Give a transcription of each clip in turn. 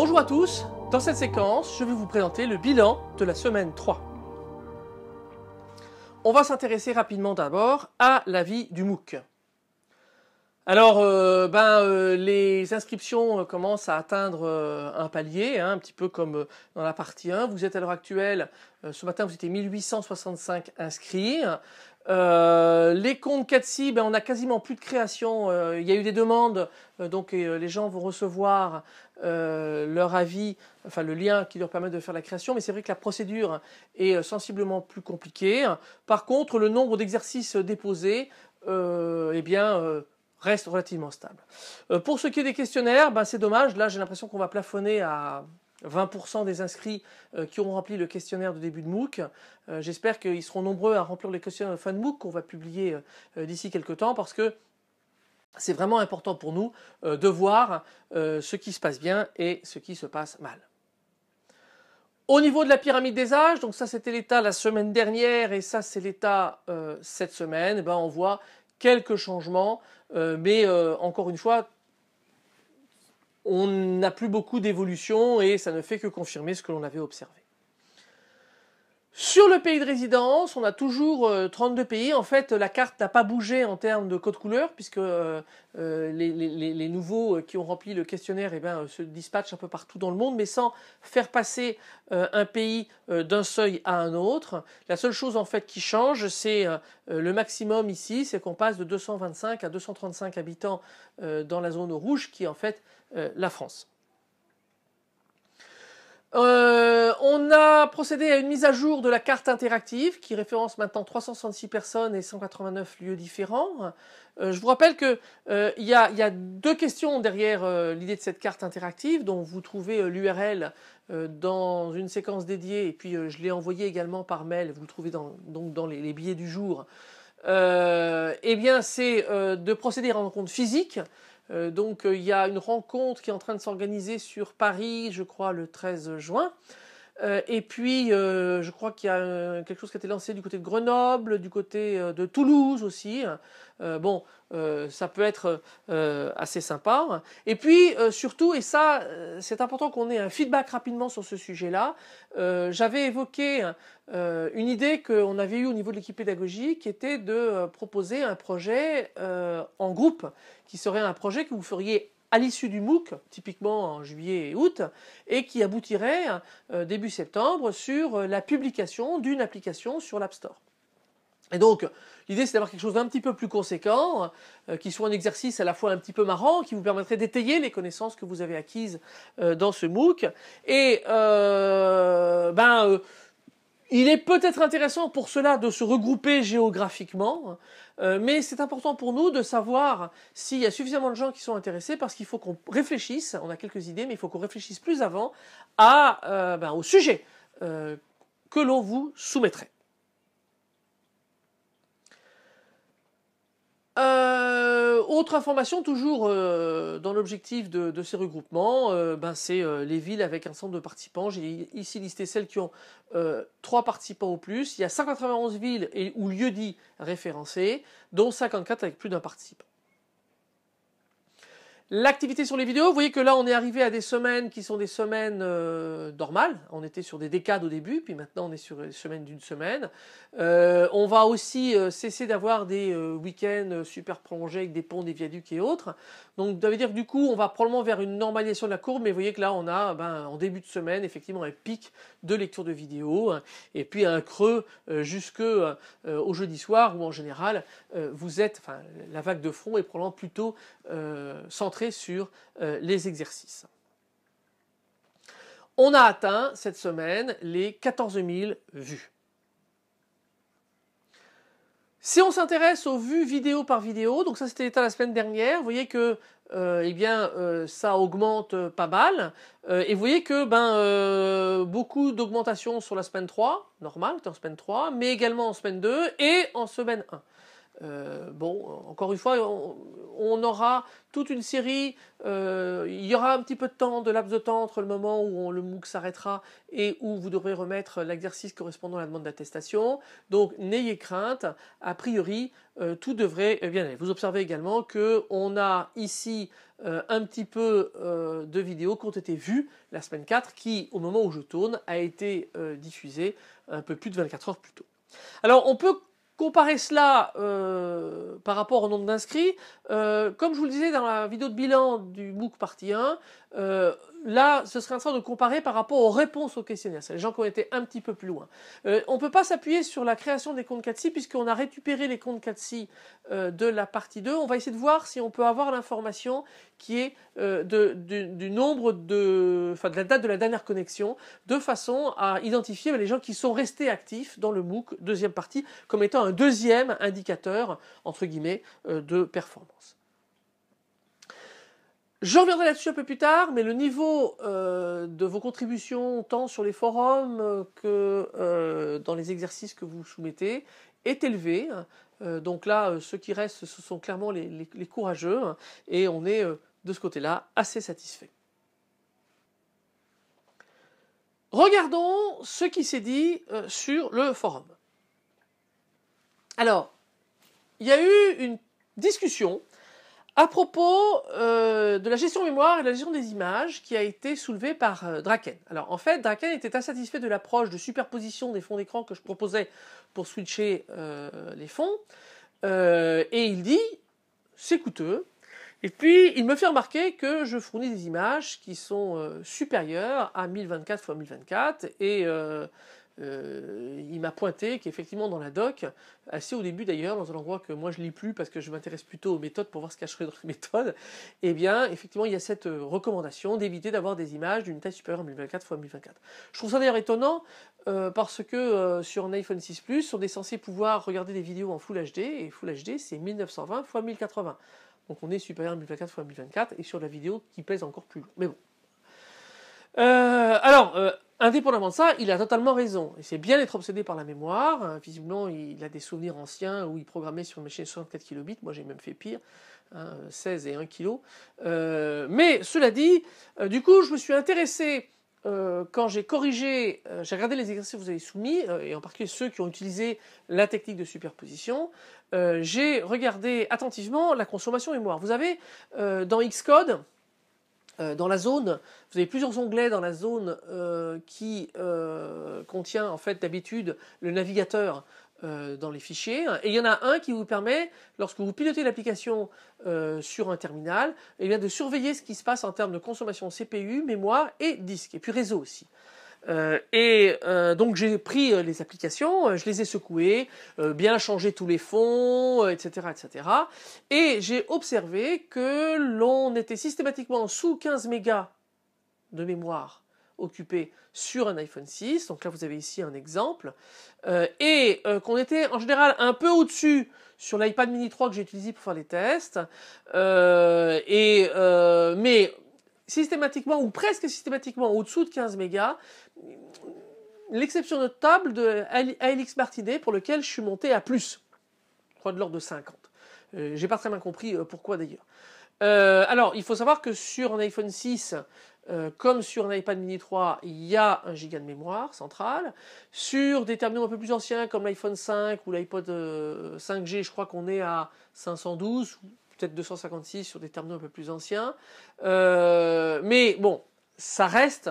Bonjour à tous, dans cette séquence, je vais vous présenter le bilan de la semaine 3. On va s'intéresser rapidement d'abord à la vie du MOOC. Alors, euh, ben, euh, les inscriptions euh, commencent à atteindre un palier, hein, un petit peu comme dans la partie 1. Vous êtes à l'heure actuelle, ce matin, vous étiez 1865 inscrits. Euh, les comptes 4 ben, on a quasiment plus de création. Euh, il y a eu des demandes, euh, donc les gens vont recevoir leur avis, enfin le lien qui leur permet de faire la création, mais c'est vrai que la procédure est sensiblement plus compliquée. Par contre, le nombre d'exercices déposés, eh bien, reste relativement stable. pour ce qui est des questionnaires, ben, c'est dommage, là j'ai l'impression qu'on va plafonner à 20% des inscrits euh, qui auront rempli le questionnaire de début de MOOC. Euh, j'espère qu'ils seront nombreux à remplir les questionnaire euh, de fin de MOOC qu'on va publier d'ici quelques temps parce que c'est vraiment important pour nous de voir ce qui se passe bien et ce qui se passe mal. Au niveau de la pyramide des âges, donc ça c'était l'état la semaine dernière et ça c'est l'état cette semaine, eh ben, on voit quelques changements, mais encore une fois, on n'a plus beaucoup d'évolution et ça ne fait que confirmer ce que l'on avait observé. Sur le pays de résidence, on a toujours 32 euh, pays. En fait, la carte n'a pas bougé en termes de code couleur, puisque euh, euh, les, nouveaux qui ont rempli le questionnaire eh ben, se dispatchent un peu partout dans le monde, mais sans faire passer un pays d'un seuil à un autre. La seule chose en fait qui change, c'est le maximum ici, c'est qu'on passe de 225 à 235 habitants dans la zone rouge, qui est en fait la France. Euh, on a procédé à une mise à jour de la carte interactive qui référence maintenant 366 personnes et 189 lieux différents. Euh, je vous rappelle qu'il euh, il y, a deux questions derrière l'idée de cette carte interactive dont vous trouvez l'URL dans une séquence dédiée et puis je l'ai envoyé également par mail, vous le trouvez dans, donc dans les billets du jour euh, eh bien, c'est euh, de procéder à une rencontre physique. Euh, donc, il y a une rencontre qui est en train de s'organiser sur Paris, je crois, le 13 juin. Euh, et puis, euh, je crois qu'il y a euh, quelque chose qui a été lancé du côté de Grenoble, du côté de Toulouse aussi. bon, ça peut être assez sympa. Et puis, surtout, et ça, c'est important qu'on ait un feedback rapidement sur ce sujet-là, j'avais évoqué une idée qu'on avait eue au niveau de l'équipe pédagogique, qui était de proposer un projet en groupe, qui serait un projet que vous feriez à l'issue du MOOC, typiquement en juillet et août, et qui aboutirait euh, début septembre sur euh, la publication d'une application sur l'App Store. Et donc, l'idée, c'est d'avoir quelque chose d'un petit peu plus conséquent, euh, qui soit un exercice à la fois un petit peu marrant, qui vous permettrait d'étayer les connaissances que vous avez acquises dans ce MOOC. Et, ben, il est peut-être intéressant pour cela de se regrouper géographiquement, euh, mais c'est important pour nous de savoir s'il y a suffisamment de gens qui sont intéressés parce qu'il faut qu'on réfléchisse, on a quelques idées, mais il faut qu'on réfléchisse plus avant à, euh, ben, au sujet euh, que l'on vous soumettrait. Euh, autre information, toujours euh, dans l'objectif de, ces regroupements, euh, ben c'est les villes avec un centre de participants. J'ai ici listé celles qui ont trois participants ou plus. Il y a 191 villes et, ou lieux dits référencés, dont 54 avec plus d'un participant. L'activité sur les vidéos, vous voyez que là on est arrivé à des semaines qui sont des semaines euh, normales. On était sur des décades au début, puis maintenant on est sur des semaines d'une semaine. Euh, on va aussi euh, cesser d'avoir des week-ends super prolongés avec des ponts, des viaducs et autres. Donc ça veut dire que du coup on va probablement vers une normalisation de la courbe, mais vous voyez que là on a ben, en début de semaine effectivement un pic de lecture de vidéos, hein, et puis un creux jusque au jeudi soir où en général vous êtes, enfin la vague de front est probablement plutôt centrée sur euh, les exercices. On a atteint cette semaine les 14 000 vues. Si on s'intéresse aux vues vidéo par vidéo, donc ça c'était l'état la semaine dernière, vous voyez que euh, eh bien euh, ça augmente pas mal et vous voyez que ben beaucoup d'augmentation sur la semaine 3, normal, en semaine 3, mais également en semaine 2 et en semaine 1. Euh, bon, encore une fois, on, aura toute une série, euh, il y aura un petit peu de temps, de laps de temps entre le moment où on, le MOOC s'arrêtera et où vous devrez remettre l'exercice correspondant à la demande d'attestation. Donc n'ayez crainte, a priori, euh, tout devrait eh bien aller. Vous observez également que on a ici un petit peu de vidéos qui ont été vues la semaine 4 qui, au moment où je tourne, a été diffusée un peu plus de 24 heures plus tôt. Alors on peut Comparer cela euh, par rapport au nombre d'inscrits. Euh, comme je vous le disais dans la vidéo de bilan du MOOC partie 1, euh, là, ce serait intéressant de comparer par rapport aux réponses aux questionnaire. C'est les gens qui ont été un petit peu plus loin. Euh, on ne peut pas s'appuyer sur la création des comptes CATSI puisqu'on a récupéré les comptes 4 euh, de la partie 2. On va essayer de voir si on peut avoir l'information qui est du, nombre de, enfin, de la date de la dernière connexion de façon à identifier les gens qui sont restés actifs dans le MOOC deuxième partie comme étant un deuxième indicateur entre guillemets de performance. Je reviendrai là-dessus un peu plus tard, mais le niveau euh, de vos contributions, tant sur les forums euh, que euh, dans les exercices que vous soumettez, est élevé. donc là, ceux qui restent, ce sont clairement les, courageux, hein, et on est de ce côté-là assez satisfait. Regardons ce qui s'est dit sur le forum. Alors, il y a eu une discussion à propos euh, de la gestion mémoire et de la gestion des images qui a été soulevée par euh, Draken. Alors en fait, Draken était insatisfait de l'approche de superposition des fonds d'écran que je proposais pour switcher euh, les fonds. et il dit, c'est coûteux. Et puis, il me fait remarquer que je fournis des images qui sont supérieures à 1024 x 1024 et euh, il m'a pointé qu'effectivement dans la doc, assez au début d'ailleurs, dans un endroit que moi je lis plus parce que je m'intéresse plutôt aux méthodes pour voir ce qu'il y dans les méthodes, eh bien effectivement il y a cette euh, recommandation d'éviter d'avoir des images d'une taille supérieure à 1024 x 1024. Je trouve ça d'ailleurs étonnant euh, parce que sur un iPhone 6 Plus, on est censé pouvoir regarder des vidéos en Full HD et Full HD c'est 1920 x 1080. Donc on est supérieur à 1024 x 1024 et sur la vidéo qui pèse encore plus loin. Mais bon. alors Indépendamment de ça, il a totalement raison. Il sait bien être obsédé par la mémoire. Euh, visiblement, il a des souvenirs anciens où il programmait sur une machine 64 kilobits. Moi, j'ai même fait pire. 16 hein, et 1 kilo. Euh, mais cela dit, euh, du coup, je me suis intéressé quand j'ai corrigé, j'ai regardé les exercices que vous avez soumis, et en particulier ceux qui ont utilisé la technique de superposition, j'ai regardé attentivement la consommation mémoire. Vous avez dans Xcode, euh, dans la zone, vous avez plusieurs onglets dans la zone euh, qui euh, contient en fait d'habitude le navigateur dans les fichiers. Et il y en a un qui vous permet, lorsque vous pilotez l'application sur un terminal, eh bien, de surveiller ce qui se passe en termes de consommation CPU, mémoire et disque, et puis réseau aussi. Euh, et euh, donc j'ai pris euh, les applications, je les ai secouées, bien changé tous les fonds, etc., etc. Et j'ai observé que l'on était systématiquement sous 15 mégas de mémoire occupée sur un iPhone 6. Donc là, vous avez ici un exemple. et qu'on était en général un peu au-dessus sur l'iPad mini 3 que j'ai utilisé pour faire les tests. et, mais systématiquement ou presque systématiquement au-dessous de 15 mégas, l'exception notable de ALX Martinet pour lequel je suis monté à plus, je crois de l'ordre de 50. Euh, j'ai pas très bien compris euh, pourquoi d'ailleurs. Euh, alors, il faut savoir que sur un iPhone 6, comme sur un iPad mini 3, il y a un giga de mémoire centrale. Sur des terminaux un peu plus anciens comme l'iPhone 5 ou l'iPod 5G, je crois qu'on est à 512 ou peut-être 256 sur des terminaux un peu plus anciens. mais bon, ça reste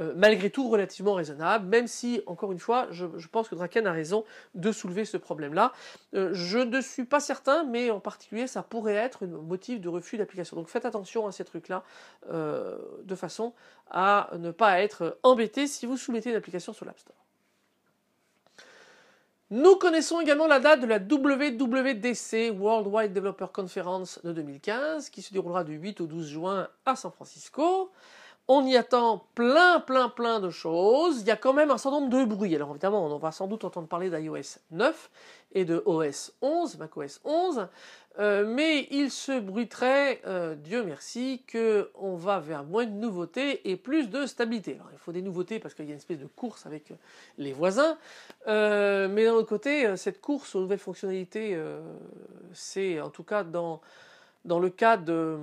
euh, malgré tout relativement raisonnable, même si, encore une fois, je, pense que Draken a raison de soulever ce problème-là. Euh, je ne suis pas certain, mais en particulier, ça pourrait être un motif de refus d'application. Donc faites attention à ces trucs-là, euh, de façon à ne pas être embêté si vous soumettez une application sur l'App Store. Nous connaissons également la date de la WWDC, World Wide Developer Conference de 2015, qui se déroulera du 8 au 12 juin à San Francisco. On y attend plein, plein, plein de choses. Il y a quand même un certain nombre de bruits. Alors évidemment, on va sans doute entendre parler d'iOS 9 et de OS 11, macOS 11. mais il se bruiterait, euh, Dieu merci, qu'on va vers moins de nouveautés et plus de stabilité. Alors il faut des nouveautés parce qu'il y a une espèce de course avec euh, les voisins. Euh, mais d'un autre côté, cette course aux nouvelles fonctionnalités, c'est en tout cas dans, dans le cas de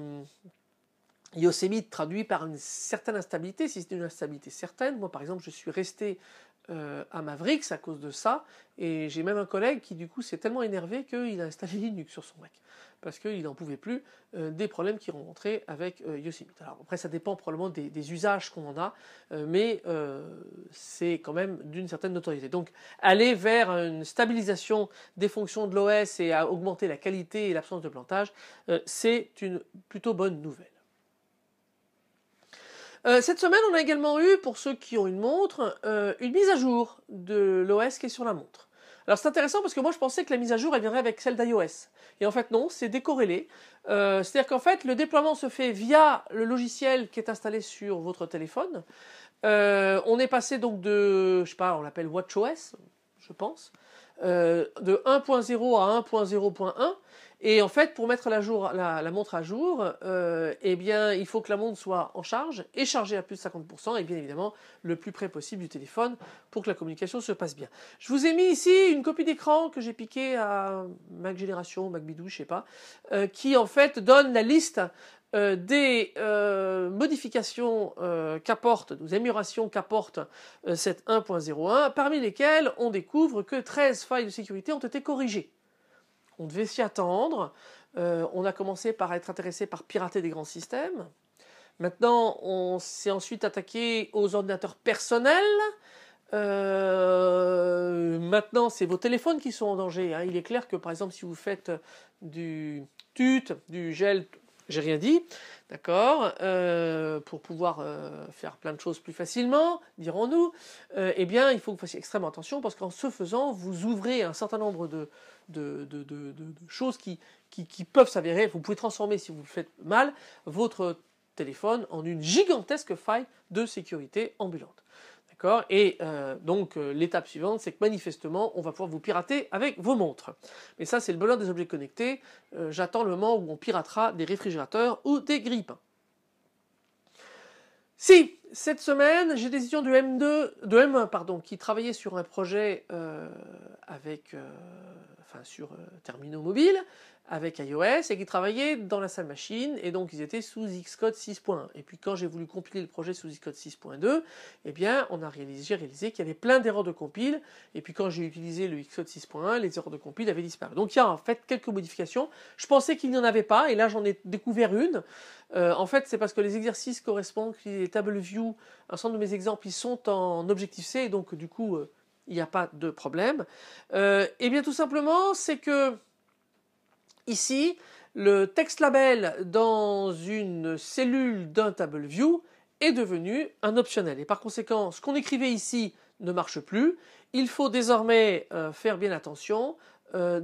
Yosemite traduit par une certaine instabilité, si c'est une instabilité certaine. Moi, par exemple, je suis resté euh, à Mavericks à cause de ça, et j'ai même un collègue qui, du coup, s'est tellement énervé qu'il a installé Linux sur son Mac, parce qu'il n'en pouvait plus euh, des problèmes qu'il rencontrait avec euh, Yosemite. Alors, après, ça dépend probablement des, des usages qu'on en a, mais c'est quand même d'une certaine notoriété. Donc, aller vers une stabilisation des fonctions de l'OS et à augmenter la qualité et l'absence de plantage, c'est une plutôt bonne nouvelle. Euh, cette semaine, on a également eu, pour ceux qui ont une montre, euh, une mise à jour de l'OS qui est sur la montre. Alors c'est intéressant parce que moi je pensais que la mise à jour elle viendrait avec celle d'iOS. Et en fait non, c'est décorrélé. Euh, c'est-à-dire qu'en fait le déploiement se fait via le logiciel qui est installé sur votre téléphone. on est passé donc de, je sais pas, on l'appelle WatchOS, je pense, de 1.0 à 1.0.1. Et en fait, pour mettre la, montre à jour, euh, eh bien, il faut que la montre soit en charge et chargée à plus de 50%, et bien évidemment le plus près possible du téléphone pour que la communication se passe bien. Je vous ai mis ici une copie d'écran que j'ai piqué à Mac Génération, je ne sais pas, euh, qui en fait donne la liste euh, des modifications euh, qu'apporte, des améliorations qu'apporte cette 1.01, parmi lesquelles on découvre que 13 failles de sécurité ont été corrigées. On devait s'y attendre. Euh, on a commencé par être intéressé par pirater des grands systèmes. Maintenant, on s'est ensuite attaqué aux ordinateurs personnels. Euh, maintenant, c'est vos téléphones qui sont en danger. Hein. Il est clair que, par exemple, si vous faites du tut, du gel j'ai rien dit, d'accord, euh, pour pouvoir euh, faire plein de choses plus facilement, dirons-nous, euh, eh bien, il faut que vous fassiez extrêmement attention parce qu'en ce faisant, vous ouvrez un certain nombre de, de, choses qui, qui, qui peuvent s'avérer. Vous pouvez transformer, si vous le faites mal, votre téléphone en une gigantesque faille de sécurité ambulante. Et euh, donc euh, l'étape suivante, c'est que manifestement, on va pouvoir vous pirater avec vos montres. Mais ça, c'est le bonheur des objets connectés. Euh, j'attends le moment où on piratera des réfrigérateurs ou des grippes. Si cette semaine, j'ai des étudiants de M2, de M1, pardon, qui travaillaient sur un projet avec, enfin sur terminaux mobiles, avec iOS et qui travaillaient dans la salle machine et donc ils étaient sous Xcode 6.1. Et puis quand j'ai voulu compiler le projet sous Xcode 6.2, eh bien on a réalisé, j'ai réalisé qu'il y avait plein d'erreurs de compile et puis quand j'ai utilisé le Xcode 6.1, les erreurs de compile avaient disparu. Donc il y a en fait quelques modifications. Je pensais qu'il n'y en avait pas et là j'en ai découvert une. Euh, en fait c'est parce que les exercices correspondent, les table view, un certain de mes exemples, ils sont en objective C et donc du coup euh, il n'y a pas de problème. et euh, eh bien tout simplement c'est que Ici, le texte label dans une cellule d'un table view est devenu un optionnel. Et par conséquent, ce qu'on écrivait ici ne marche plus. Il faut désormais euh, faire bien attention euh,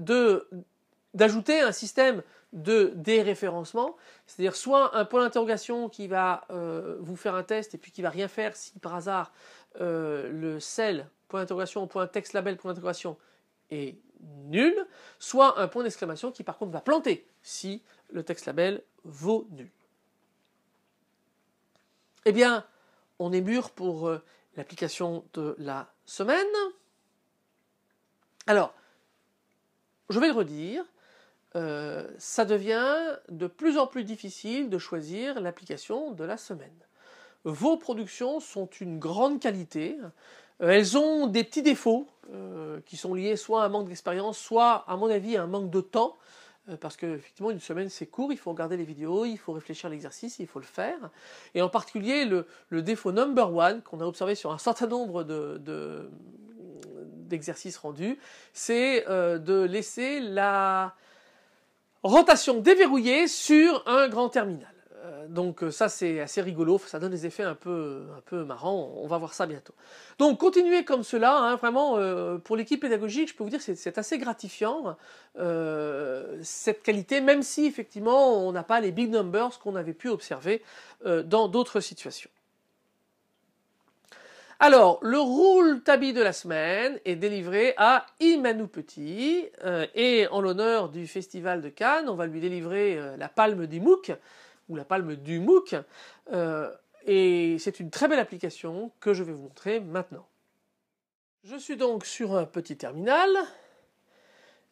d'ajouter un système de déréférencement, c'est-à-dire soit un point d'interrogation qui va euh, vous faire un test et puis qui va rien faire si par hasard le cell, point d'interrogation, point texte label, point d'interrogation est nul, soit un point d'exclamation qui par contre va planter si le texte label vaut nul. Eh bien, on est mûr pour euh, l'application de la semaine. Alors, je vais le redire, euh, ça devient de plus en plus difficile de choisir l'application de la semaine. Vos productions sont une grande qualité, euh, elles ont des petits défauts euh, qui sont liés soit à un manque d'expérience, soit, à mon avis, à un manque de temps. Euh, parce qu'effectivement une semaine c'est court, il faut regarder les vidéos, il faut réfléchir à l'exercice, il faut le faire. Et en particulier le, défaut number one qu'on a observé sur un certain nombre d'exercices rendus, c'est de laisser la rotation déverrouillée sur un grand terminal. Euh, donc euh, ça c'est assez rigolo, ça donne des effets un peu, un peu marrants, on va voir ça bientôt. Donc continuez comme cela, hein. vraiment euh, pour l'équipe pédagogique, je peux vous dire c'est assez gratifiant cette qualité, même si effectivement on n'a pas les big numbers qu'on avait pu observer dans d'autres situations. Alors, le roule tabi de la semaine est délivré à Imanou Petit et en l'honneur du Festival de Cannes, on va lui délivrer la palme des MOOC ou la palme du MOOC. Euh, et c'est une très belle application que je vais vous montrer maintenant. Je suis donc sur un petit terminal.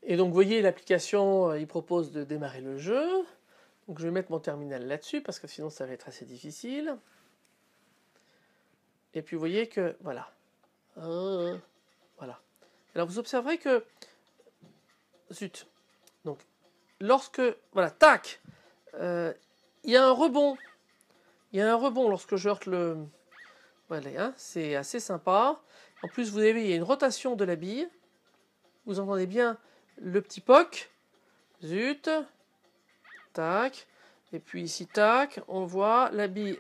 Et donc, vous voyez, l'application, euh, il propose de démarrer le jeu. Donc, je vais mettre mon terminal là-dessus parce que sinon, ça va être assez difficile. Et puis, vous voyez que, voilà. Hein, voilà. Alors, vous observerez que... Zut. Donc, lorsque... Voilà, tac euh, il y a un rebond. Il y a un rebond lorsque je heurte le... Voilà, hein, c'est assez sympa. En plus, vous avez, il y a une rotation de la bille. Vous entendez bien le petit poc. Zut. Tac. Et puis ici, tac, on voit la bille.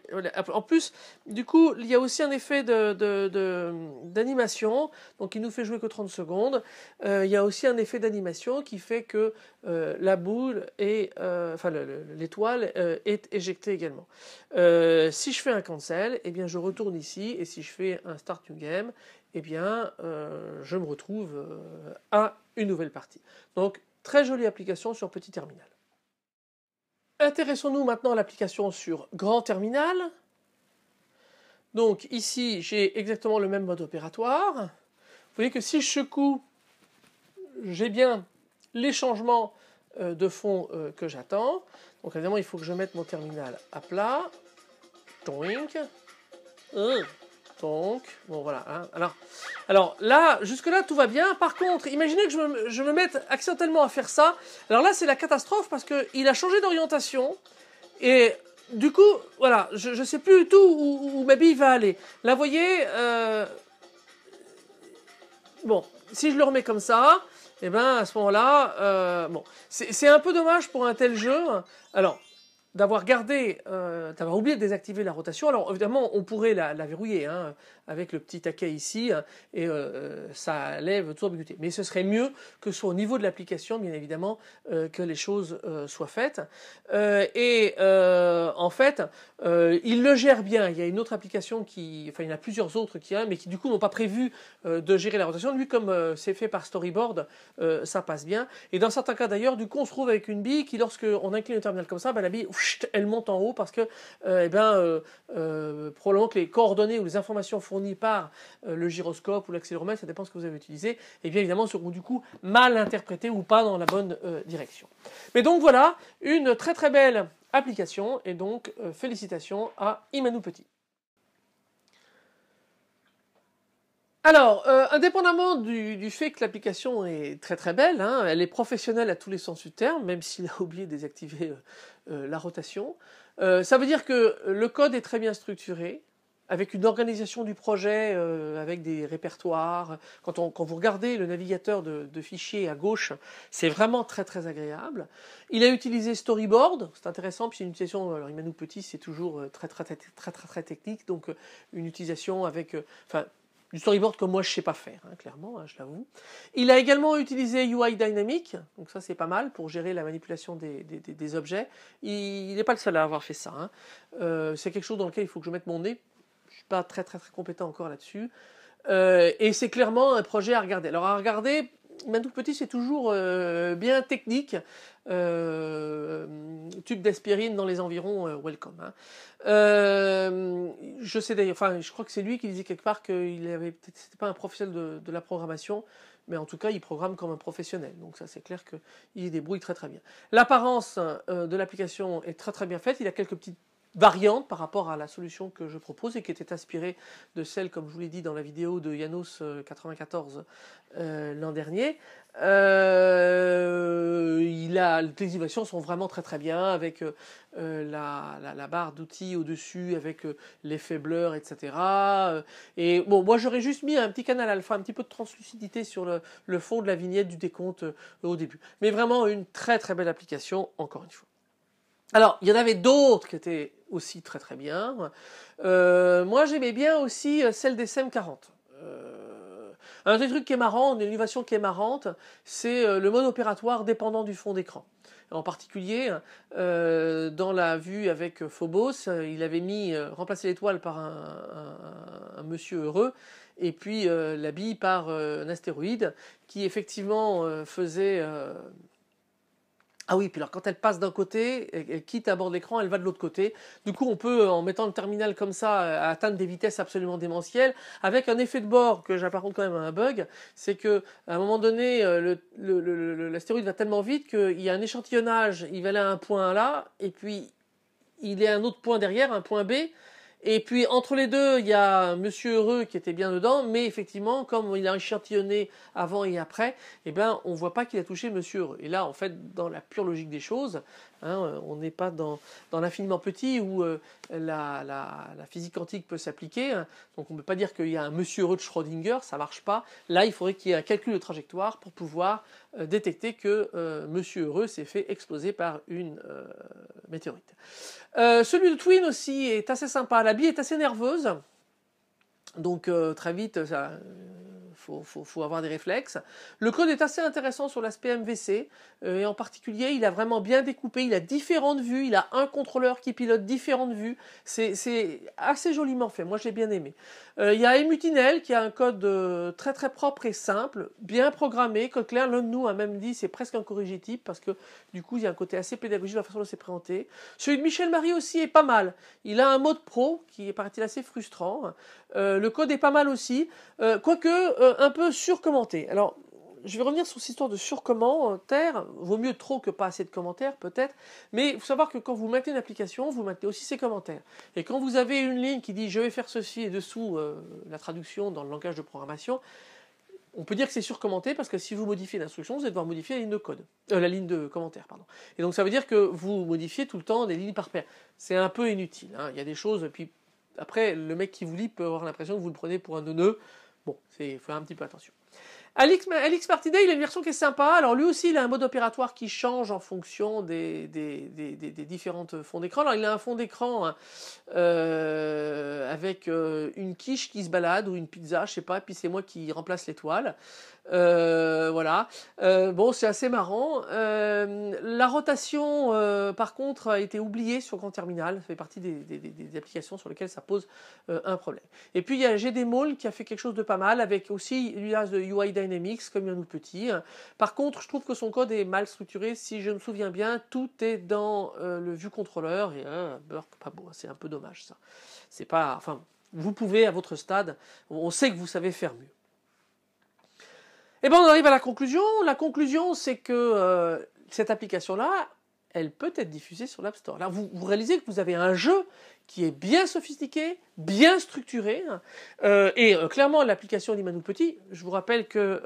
En plus, du coup, il y a aussi un effet d'animation, de, de, donc il nous fait jouer que 30 secondes. Euh, il y a aussi un effet d'animation qui fait que euh, la boule et euh, enfin l'étoile est éjectée également. si je fais un cancel, eh bien je retourne ici, et si je fais un start new game, eh bien je me retrouve à une nouvelle partie. Donc très jolie application sur petit terminal. Intéressons-nous maintenant à l'application sur grand terminal. Donc ici, j'ai exactement le même mode opératoire. Vous voyez que si je secoue, j'ai bien les changements euh, de fond euh, que j'attends. Donc évidemment, il faut que je mette mon terminal à plat. Hum donc. Bon, voilà. Hein. Alors, alors là, jusque-là, tout va bien. Par contre, imaginez que je me, mette accidentellement à faire ça. Alors là, c'est la catastrophe parce qu'il a changé d'orientation. Et du coup, voilà, je ne sais plus du tout où, où, ma bille va aller. Là, vous voyez, euh, bon, si je le remets comme ça, et eh ben à ce moment-là, euh, bon, c'est un peu dommage pour un tel jeu. Alors, d'avoir gardé, euh, d'avoir oublié de désactiver la rotation. Alors évidemment, on pourrait la, verrouiller hein, avec le petit taquet ici hein, et euh, euh, ça lève toujours buter. Mais ce serait mieux que ce soit au niveau de l'application, bien évidemment, que les choses soient faites. et en fait, il le gère bien. Il y a une autre application qui, enfin, il y en a plusieurs autres qui, a, mais qui du coup n'ont pas prévu de gérer la rotation. Lui, comme c'est fait par Storyboard, ça passe bien. Et dans certains cas d'ailleurs, du coup, on se trouve avec une bille qui, lorsque on incline le terminal comme ça, ben, la bille elle monte en haut parce que euh, eh ben, euh, euh, probablement que les coordonnées ou les informations fournies par le gyroscope ou l'accéléromètre, ça dépend ce que vous avez utilisé, et eh bien évidemment seront du coup mal interprétées ou pas dans la bonne direction. Mais donc voilà, une très très belle application et donc félicitations à Imanou Petit. Alors, euh, indépendamment du, fait que l'application est très très belle, hein, elle est professionnelle à tous les sens du terme, même s'il a oublié de désactiver euh, euh, la rotation, ça veut dire que le code est très bien structuré, avec une organisation du projet, avec des répertoires. Quand, vous regardez le navigateur de, fichiers à gauche, c'est vraiment très très agréable. Il a utilisé Storyboard, c'est intéressant, puis c'est une utilisation, alors Emmanuel Petit, c'est toujours très très, très très très technique, donc une utilisation avec, du storyboard que moi je sais pas faire, hein, clairement, hein, je l'avoue. Il a également utilisé UI Dynamic, donc ça c'est pas mal pour gérer la manipulation des, objets. Il n'est pas le seul à avoir fait ça. Hein. Euh, c'est quelque chose dans lequel il faut que je mette mon nez. Je suis pas très très très compétent encore là-dessus. Euh, et c'est clairement un projet à regarder. Alors à regarder, tout Petit, c'est toujours euh, bien technique. Euh, tube d'aspirine dans les environs, euh, welcome. Hein. je sais d'ailleurs, enfin, je crois que c'est lui qui disait quelque part qu'il avait pas un professionnel de, de, la programmation, mais en tout cas, il programme comme un professionnel. Donc ça, c'est clair qu'il débrouille très très bien. L'apparence de l'application est très très bien faite. Il a quelques petites variante par rapport à la solution que je propose et qui était inspirée de celle, comme je vous l'ai dit dans la vidéo de Yanos 94 euh, euh, l'an dernier. Euh, il a, les innovations sont vraiment très très bien avec la, barre d'outils au-dessus, avec les faibleurs, etc. Et bon, moi j'aurais juste mis un petit canal alpha, un petit peu de translucidité sur le fond de la vignette du décompte au début. Mais vraiment une très très belle application, encore une fois. Alors, il y en avait d'autres qui étaient aussi très très bien. Euh, moi j'aimais bien aussi euh, celle des SEM40. Euh, un des trucs qui est marrant, une innovation qui est marrante, c'est le mode opératoire dépendant du fond d'écran. En particulier, dans la vue avec Phobos, il avait mis remplacer l'étoile par un, un, monsieur heureux et puis la bille par un astéroïde qui effectivement faisait ah oui, puis alors quand elle passe d'un côté, elle quitte à bord d'écran, l'écran, elle va de l'autre côté. Du coup, on peut, en mettant le terminal comme ça, euh, atteindre des vitesses absolument démentielles, avec un effet de bord que j'apparente quand même à un bug, c'est que à un moment donné, euh, l'astéroïde va tellement vite qu'il y a un échantillonnage, il va aller à un point là, et puis il est à un autre point derrière, un point B, et puis entre les deux, il y a Monsieur Heureux qui était bien dedans, mais effectivement, comme il a échantillonné avant et après, eh ben, on ne voit pas qu'il a touché Monsieur Heureux. Et là, en fait, dans la pure logique des choses, Hein, euh, on n'est pas dans, l'infiniment petit où euh, la, physique quantique peut s'appliquer. Hein. donc on ne peut pas dire qu'il y a un monsieur heureux de Schrödinger, ça ne marche pas. Là, il faudrait qu'il y ait un calcul de trajectoire pour pouvoir euh, détecter que monsieur heureux s'est fait exploser par une météorite. celui de Twin aussi est assez sympa. La bille est assez nerveuse. Donc très vite, ça faut, faut, avoir des réflexes. Le code est assez intéressant sur l'aspect MVC, euh, et en particulier, il a vraiment bien découpé, il a différentes vues, il a un contrôleur qui pilote différentes vues. C'est assez joliment fait, moi j'ai bien aimé. Euh, il y a Emutinel qui a un code euh, très très propre et simple, bien programmé. Code clair, l'un de nous a même dit c'est presque un type parce que du coup, il y a un côté assez pédagogique de la façon dont c'est présenté. Celui de Michel Marie aussi est pas mal. Il a un mode pro qui est paraît-il assez frustrant. le code est pas mal aussi. quoique, un peu surcommenté. Alors, je vais revenir sur cette histoire de surcommentaire. Vaut mieux trop que pas assez de commentaires, peut-être. Mais il faut savoir que quand vous maintenez une application, vous maintenez aussi ses commentaires. Et quand vous avez une ligne qui dit je vais faire ceci et dessous euh, la traduction dans le langage de programmation, on peut dire que c'est surcommenté parce que si vous modifiez l'instruction, vous allez devoir modifier la ligne de code, euh, la ligne de commentaire, pardon. Et donc ça veut dire que vous modifiez tout le temps des lignes par paire. C'est un peu inutile. Hein. Il y a des choses. Puis après, le mec qui vous lit peut avoir l'impression que vous le prenez pour un neuneu. Bon, il faut faire un petit peu attention. Alix, Alix il a une version qui est sympa. Alors lui aussi, il a un mode opératoire qui change en fonction des, des, différentes fonds d'écran. Alors il a un fond d'écran hein, euh, avec euh, une quiche qui se balade ou une pizza, je sais pas. Puis c'est moi qui remplace l'étoile. Euh, voilà. Euh, bon, c'est assez marrant. Euh, la rotation, par contre, a été oubliée sur Grand Terminal. Ça fait partie des, applications sur lesquelles ça pose un problème. Et puis, il y a GDMall qui a fait quelque chose de pas mal avec aussi l'usage de UI Dynamics, comme il y en petit. Par contre, je trouve que son code est mal structuré. Si je me souviens bien, tout est dans le view contrôleur. Et un pas beau. C'est un peu dommage, ça. C'est pas. Enfin, vous pouvez, à votre stade, on sait que vous savez faire mieux. Et eh bien, on arrive à la conclusion. La conclusion, c'est que euh, cette application-là, elle peut être diffusée sur l'App Store. Là, vous, réalisez que vous avez un jeu qui est bien sophistiqué, bien structuré. Hein. Euh, et euh, clairement, l'application d'Imanou Petit, je vous rappelle que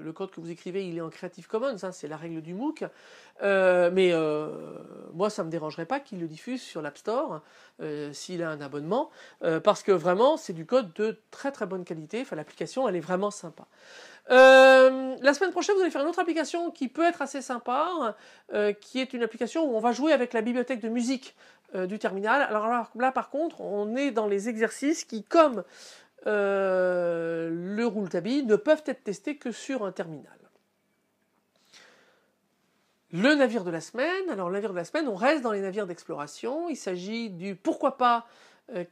le code que vous écrivez, il est en Creative Commons, hein, c'est la règle du MOOC. mais moi, ça ne me dérangerait pas qu'il le diffuse sur l'App Store s'il a un abonnement, parce que vraiment, c'est du code de très très bonne qualité. Enfin, l'application, elle est vraiment sympa. Euh, la semaine prochaine, vous allez faire une autre application qui peut être assez sympa, euh, qui est une application où on va jouer avec la bibliothèque de musique euh, du terminal. Alors là, par contre, on est dans les exercices qui, comme le roule ne peuvent être testés que sur un terminal. Le navire de la semaine. Alors, le navire de la semaine, on reste dans les navires d'exploration. Il s'agit du pourquoi pas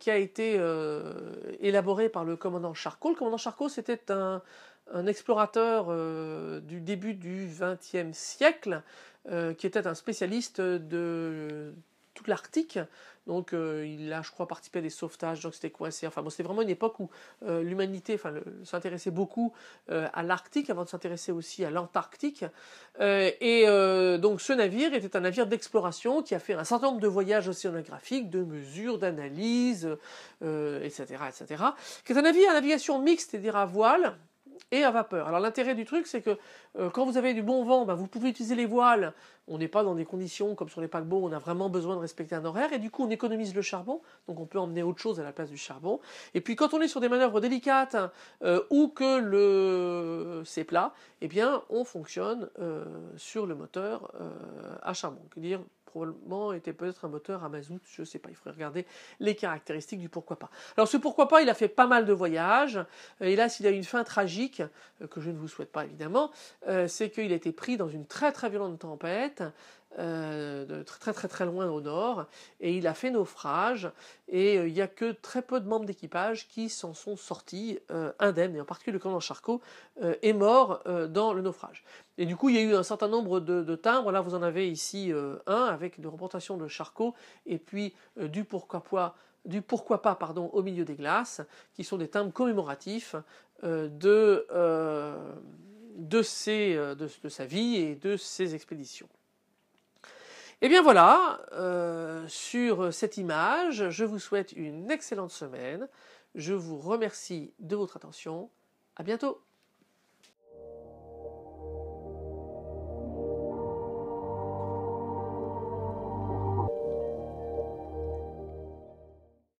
qui a été élaboré par le commandant Charcot. Le commandant Charcot, c'était un, un explorateur euh, du début du XXe siècle euh, qui était un spécialiste de toute l'Arctique. Donc euh, il a, je crois, participé à des sauvetages, donc c'était coincé. Enfin bon, c'était vraiment une époque où l'humanité s'intéressait beaucoup à l'Arctique avant de s'intéresser aussi à l'Antarctique. et donc ce navire était un navire d'exploration qui a fait un certain nombre de voyages océanographiques, de mesures, d'analyses, etc., etc. Qui un navire à navigation mixte, c'est-à-dire à voile, et à vapeur. Alors l'intérêt du truc, c'est que euh, quand vous avez du bon vent, bah, vous pouvez utiliser les voiles. On n'est pas dans des conditions comme sur les paquebots, on a vraiment besoin de respecter un horaire, et du coup on économise le charbon, donc on peut emmener autre chose à la place du charbon. Et puis quand on est sur des manœuvres délicates euh, ou que c'est plat, eh bien on fonctionne euh, sur le moteur à charbon, dire probablement était peut-être un moteur à mazout, je ne sais pas, il faudrait regarder les caractéristiques du pourquoi pas. Alors ce pourquoi pas, il a fait pas mal de voyages, et euh, là s'il a une fin tragique, euh, que je ne vous souhaite pas évidemment, euh, c'est qu'il a été pris dans une très très violente tempête, euh, de très très très loin au nord, et il a fait naufrage, et euh, il n'y a que très peu de membres d'équipage qui s'en sont sortis euh, indemnes, et en particulier le commandant Charcot est mort dans le naufrage. Et du coup, il y a eu un certain nombre de, timbres, là vous en avez ici un, avec une représentation de Charcot, et puis du pourquoi pas du pourquoi pas pardon au milieu des glaces qui sont des timbres commémoratifs de ses, de sa vie et de ses expéditions. Et eh bien voilà, euh, sur cette image, je vous souhaite une excellente semaine. Je vous remercie de votre attention. À bientôt.